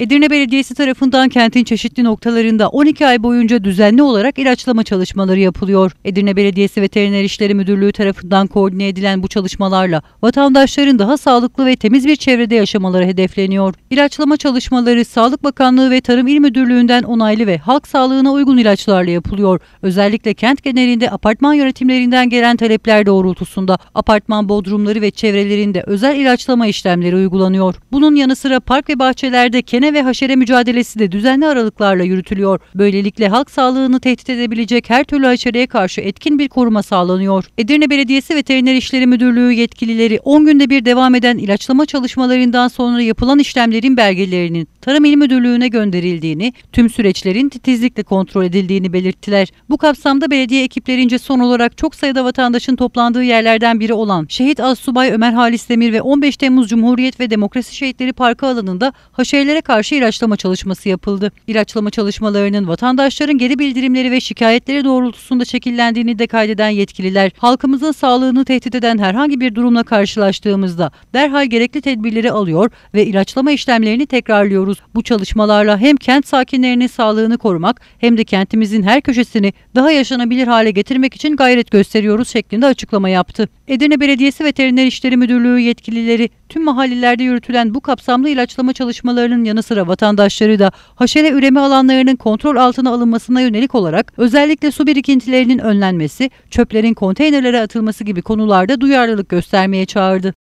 Edirne Belediyesi tarafından kentin çeşitli noktalarında 12 ay boyunca düzenli olarak ilaçlama çalışmaları yapılıyor. Edirne Belediyesi Veteriner İşleri Müdürlüğü tarafından koordine edilen bu çalışmalarla vatandaşların daha sağlıklı ve temiz bir çevrede yaşamaları hedefleniyor. İlaçlama çalışmaları Sağlık Bakanlığı ve Tarım İl Müdürlüğü'nden onaylı ve halk sağlığına uygun ilaçlarla yapılıyor. Özellikle kent genelinde apartman yönetimlerinden gelen talepler doğrultusunda apartman bodrumları ve çevrelerinde özel ilaçlama işlemleri uygulanıyor. Bunun yanı sıra park ve bahçelerde kene Çene ve haşere mücadelesi de düzenli aralıklarla yürütülüyor. Böylelikle halk sağlığını tehdit edebilecek her türlü haşereye karşı etkin bir koruma sağlanıyor. Edirne Belediyesi Veteriner İşleri Müdürlüğü yetkilileri 10 günde bir devam eden ilaçlama çalışmalarından sonra yapılan işlemlerin belgelerinin Tarım İl Müdürlüğü'ne gönderildiğini, tüm süreçlerin titizlikle kontrol edildiğini belirttiler. Bu kapsamda belediye ekiplerince son olarak çok sayıda vatandaşın toplandığı yerlerden biri olan Şehit Assubay Ömer Halis Demir ve 15 Temmuz Cumhuriyet ve Demokrasi Şehitleri Parkı alanında haşerelere karşı karşı ilaçlama çalışması yapıldı. İlaçlama çalışmalarının vatandaşların geri bildirimleri ve şikayetleri doğrultusunda şekillendiğini de kaydeden yetkililer, halkımızın sağlığını tehdit eden herhangi bir durumla karşılaştığımızda derhal gerekli tedbirleri alıyor ve ilaçlama işlemlerini tekrarlıyoruz. Bu çalışmalarla hem kent sakinlerinin sağlığını korumak hem de kentimizin her köşesini daha yaşanabilir hale getirmek için gayret gösteriyoruz şeklinde açıklama yaptı. Edirne Belediyesi Veteriner İşleri Müdürlüğü yetkilileri tüm mahallelerde yürütülen bu kapsamlı ilaçlama çalışmalarının yanı sıra vatandaşları da haşere üreme alanlarının kontrol altına alınmasına yönelik olarak özellikle su birikintilerinin önlenmesi, çöplerin konteynerlere atılması gibi konularda duyarlılık göstermeye çağırdı.